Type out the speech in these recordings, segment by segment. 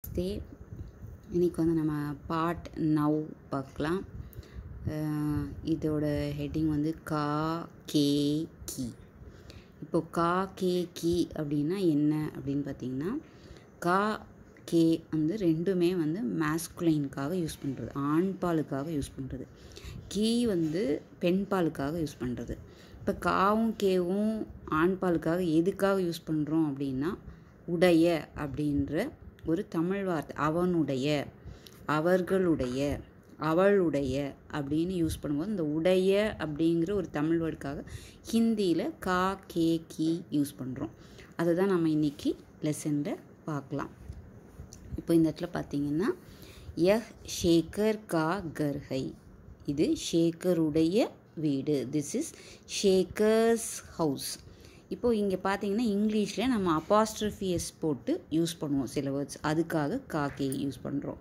நமஸ்தே இன்றைக்கி வந்து நம்ம பாட் நவ் பார்க்கலாம் இதோட ஹெட்டிங் வந்து கா கே கி இப்போ கா கே கி அப்படின்னா என்ன அப்படின்னு பார்த்தீங்கன்னா கா கே வந்து ரெண்டுமே வந்து மேஸ்குலைனுக்காக யூஸ் பண்ணுறது ஆண் பாலுக்காக யூஸ் பண்ணுறது கீ வந்து பெண் பாலுக்காக யூஸ் பண்ணுறது இப்போ காவும் கேவும் ஆண் பாலுக்காக எதுக்காக யூஸ் பண்ணுறோம் அப்படின்னா உடைய அப்படின்ற ஒரு தமிழ் வார்த்தை அவனுடைய அவர்களுடைய அவளுடைய அப்படின்னு யூஸ் பண்ணும்போது இந்த உடைய அப்படிங்கிற ஒரு தமிழ் வேர்டுக்காக ஹிந்தியில் கா கே கி யூஸ் பண்ணுறோம் அதை தான் நம்ம இன்றைக்கி லெசனில் பார்க்கலாம் இப்போ இந்த இடத்துல பார்த்தீங்கன்னா எஹ் ஷேகர் கா கர்ஹை இது ஷேகருடைய வீடு திஸ் இஸ் ஷேகர்ஸ் ஹவுஸ் இப்போது இங்கே பார்த்தீங்கன்னா இங்கிலீஷில் நம்ம அப்பாஸ்ட்ரஃபிஎஸ் போட்டு யூஸ் பண்ணுவோம் சில வேர்ட்ஸ் அதுக்காக காக்கே யூஸ் பண்ணுறோம்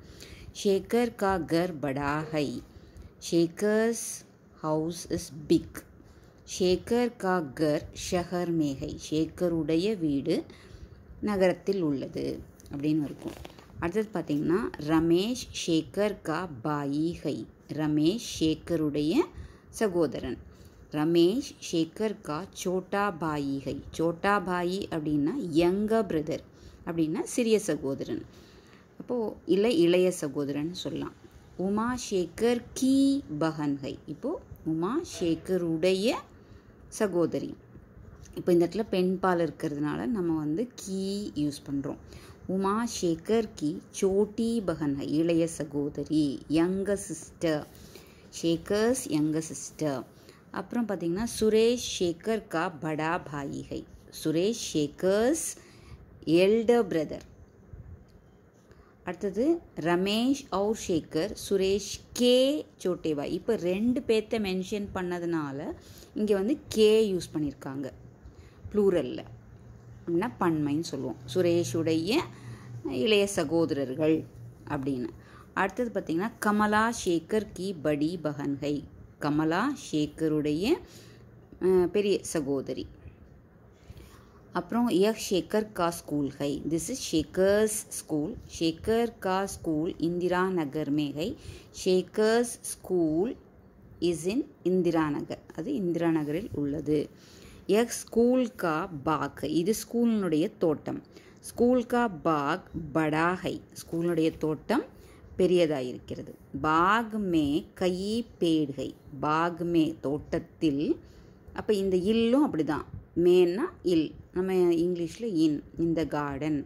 ஷேகர் கா கர் படா ஹை Shekhar's house is big Shekhar கா கர் ஷஹர் மேகை ஷேகருடைய வீடு நகரத்தில் உள்ளது அப்படின்னு இருக்கும் அடுத்தது பார்த்தீங்கன்னா ரமேஷ் ஷேகர் கா பாயி ஹை ரமேஷ் ஷேகருடைய சகோதரன் ரமேஷ் ஷேகர் கா சோட்டா பாயி ஹை சோட்டா பாயி அப்படின்னா யங்க பிரதர் அப்படின்னா சிறிய சகோதரன் அப்போது இல்லை இளைய சகோதரன் சொல்லலாம் உமா ஷேகர் கி பகன்கை ஹை இப்போது உமா ஷேகருடைய சகோதரி இப்போ இந்த இடத்துல பெண் பால் இருக்கிறதுனால நம்ம வந்து கீ யூஸ் பண்ணுறோம் உமா ஷேகர் கி சோட்டி பகன்கை இளைய சகோதரி யங்க சிஸ்டர் ஷேகர்ஸ் யங்க சிஸ்டர் அப்புறம் பார்த்திங்கன்னா சுரேஷ் ஷேகர் கா படா பாயிகை சுரேஷ் ஷேகர்ஸ் எல்டர் பிரதர் அடுத்தது ரமேஷ் அவுர் ஷேகர் சுரேஷ் கே சோட்டேவா இப்போ ரெண்டு பேர்த்த மென்ஷன் பண்ணதுனால இங்கே வந்து கே யூஸ் பண்ணியிருக்காங்க ப்ளூரலில் அப்படின்னா பன்மைன்னு சொல்லுவோம் சுரேஷுடைய இளைய சகோதரர்கள் அப்படின்னு அடுத்தது பார்த்திங்கன்னா கமலா ஷேகர் கி படி பகன்கை கமலா ஷேக்கருடைய பெரிய சகோதரி அப்புறம் எ ஷேகர் கா ஸ்கூல் ஹை this is Shekhar's school Shekhar கா ஸ்கூல் இந்திரா நகர் மேகை Shekhar's Shekhar's school is in Indira Nagar அது இந்திரா நகரில் உள்ளது எ ஸ்கூல் கா பாக் இது ஸ்கூலினுடைய தோட்டம் ஸ்கூல் கா பாக் படாகை ஸ்கூலினுடைய தோட்டம் பெரியதாயிருக்கிறது பாக்மே கை பேடுகை பாக்மே தோட்டத்தில் அப்போ இந்த இல்லும் அப்படி தான் மேன்னா இல் நம்ம இங்கிலீஷில் இன் இந்த கார்டன்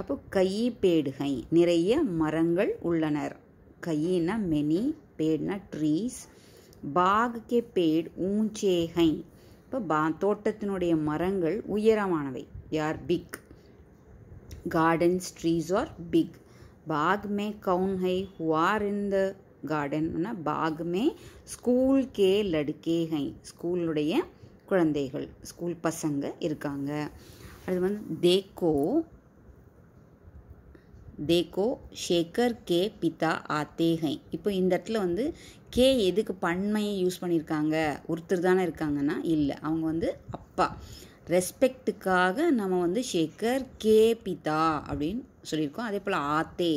அப்போ கை பேடுகை நிறைய மரங்கள் உள்ளனர் கையினா மெனி பேடுனா ட்ரீஸ் கே பேட் ஊஞ்சேகை இப்போ பா தோட்டத்தினுடைய மரங்கள் உயரமானவை யார் big garden's trees are big बाग में कौन है हु आर इन द கார்டன்னா பாகுமே ஸ்கூல் கே லடுக்கே ஹை ஸ்கூலுடைய குழந்தைகள் ஸ்கூல் பசங்க இருக்காங்க அது வந்து தேக்கோ தேக்கோ ஷேகர் கே பிதா ஆத்தே ஹை இப்போ இந்த இடத்துல வந்து கே எதுக்கு பன்மையை யூஸ் பண்ணியிருக்காங்க ஒருத்தர் தானே இருக்காங்கன்னா இல்லை அவங்க வந்து அப்பா ரெஸ்பெக்ட்டுக்காக நம்ம வந்து ஷேக்கர் கே பிதா அப்படின்னு சொல்லியிருக்கோம் அதே போல் ஆத்தே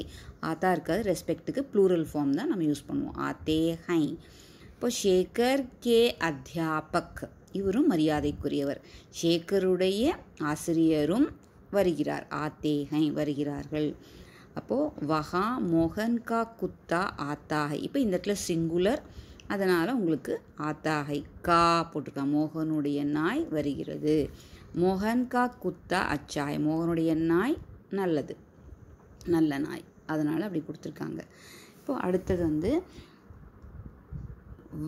ஆத்தா இருக்காது ரெஸ்பெக்ட்டுக்கு ப்ளூரல் ஃபார்ம் தான் நம்ம யூஸ் பண்ணுவோம் ஆத்தே ஹை இப்போ ஷேகர் கே அத்தியாபக் இவரும் மரியாதைக்குரியவர் ஷேகருடைய ஆசிரியரும் வருகிறார் ஆத்தேகை வருகிறார்கள் அப்போது வஹா மோகன்கா குத்தா ஆத்தாக இப்போ இந்த இடத்துல சிங்குலர் அதனால் உங்களுக்கு ஆத்தாகை கா போட்டிருக்கான் மோகனுடைய நாய் வருகிறது மோகன் கா குத்தா அச்சாய் மோகனுடைய நாய் நல்லது நல்ல நாய் அதனால் அப்படி கொடுத்துருக்காங்க இப்போது அடுத்தது வந்து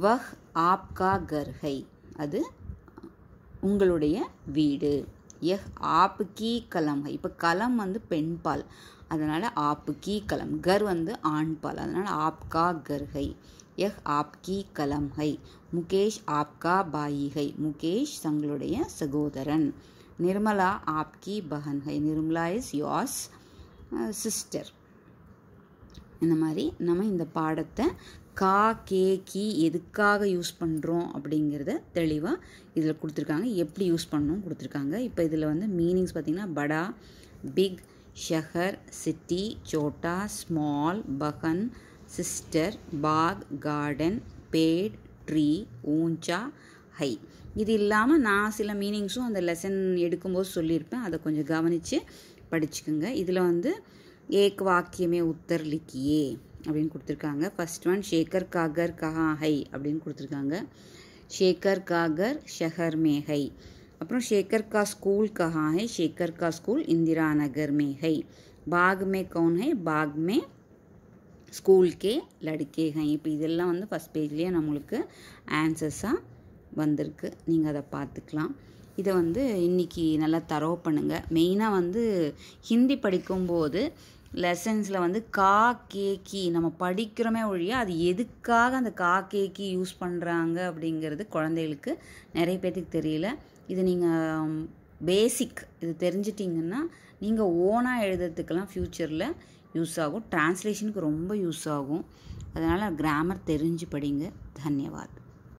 வஹ் ஆப்கா கர்கை அது உங்களுடைய வீடு எஹ் ஆப்பு கீ கலம் இப்போ கலம் வந்து பெண் பால் அதனால் ஆப்பு கீ கலம் கர் வந்து ஆண் பால் அதனால் ஆப்கா கர்கை எஹ் ஆப்கி கலம் ஹை முகேஷ் ஆப்கா பாயி ஹை முகேஷ் தங்களுடைய சகோதரன் நிர்மலா ஆப்கி பஹன் ஹை நிர்மலா இஸ் யோர்ஸ் சிஸ்டர் இந்த மாதிரி நம்ம இந்த பாடத்தை கா கே கி எதுக்காக யூஸ் பண்ணுறோம் அப்படிங்கிறத தெளிவாக இதில் கொடுத்துருக்காங்க எப்படி யூஸ் பண்ணணும் கொடுத்துருக்காங்க இப்போ இதில் வந்து மீனிங்ஸ் பார்த்திங்கன்னா படா பிக் ஷஹர் சிட்டி சோட்டா ஸ்மால் பகன் சிஸ்டர் பாக் கார்டன் பேட் ட்ரீ ஊஞ்சா ஹை இது இல்லாமல் நான் சில மீனிங்ஸும் அந்த லெசன் எடுக்கும்போது சொல்லியிருப்பேன் அதை கொஞ்சம் கவனித்து படிச்சுக்குங்க இதில் வந்து ஏக் வாக்கியமே உத்தர் லிக்கியே அப்படின்னு கொடுத்துருக்காங்க ஃபஸ்ட் ஒன் ஷேகர் காகர் கஹா ஹை அப்படின்னு கொடுத்துருக்காங்க ஷேகர் காகர் ஷஹர் மே ஹை அப்புறம் ஷேகர் கா ஸ்கூல் கஹா ஹை ஷேகர் கா ஸ்கூல் இந்திரா நகர் மே ஹை பாக் மே கவுன் ஹை பாக் மே ஸ்கூல்கே கே ஹை இப்போ இதெல்லாம் வந்து ஃபஸ்ட் பேஜ்லேயே நம்மளுக்கு ஆன்சர்ஸாக வந்திருக்கு நீங்கள் அதை பார்த்துக்கலாம் இதை வந்து இன்றைக்கி நல்லா தரோ பண்ணுங்கள் மெயினாக வந்து ஹிந்தி படிக்கும்போது லெசன்ஸில் வந்து கா கே கி நம்ம படிக்கிறோமே ஒழிய அது எதுக்காக அந்த கா கே யூஸ் பண்ணுறாங்க அப்படிங்கிறது குழந்தைகளுக்கு நிறைய பேர்த்துக்கு தெரியல இது நீங்கள் பேசிக் இது தெரிஞ்சிட்டிங்கன்னா நீங்கள் ஓனாக எழுதுறதுக்கெல்லாம் ஃப்யூச்சரில் யூஸ் ஆகும் டிரான்ஸ்லேஷனுக்கு ரொம்ப யூஸ் ஆகும் அதனால் கிராமர் தெரிஞ்சு படிங்க தன்யவாத்